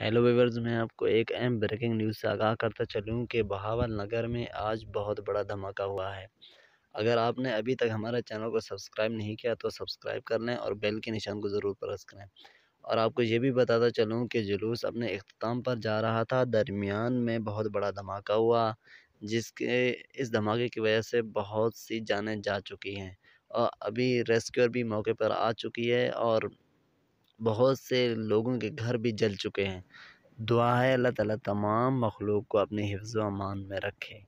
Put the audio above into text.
hello viewers मैं आपको एक अहम ब्रेकिंग न्यूज़ से आगाह करता चलूँ कि बहावल नगर में आज बहुत बड़ा धमाका हुआ है अगर आपने अभी तक हमारे चैनल को सब्सक्राइब नहीं किया तो सब्सक्राइब कर लें और बेल के निशान को ज़रूर प्रेस करें और आपको ये भी बताता चलूँ कि जुलूस अपने अख्ताम पर जा रहा था दरमियान में बहुत बड़ा धमाका हुआ जिसके इस धमाके की वजह से बहुत सी जानें जा चुकी हैं और अभी रेस्क्यूर भी मौके पर आ चुकी है और बहुत से लोगों के घर भी जल चुके हैं दुआ है अल्लाह ताला तमाम मखलूक़ को अपने हिफ़्ज़ अमान में रखे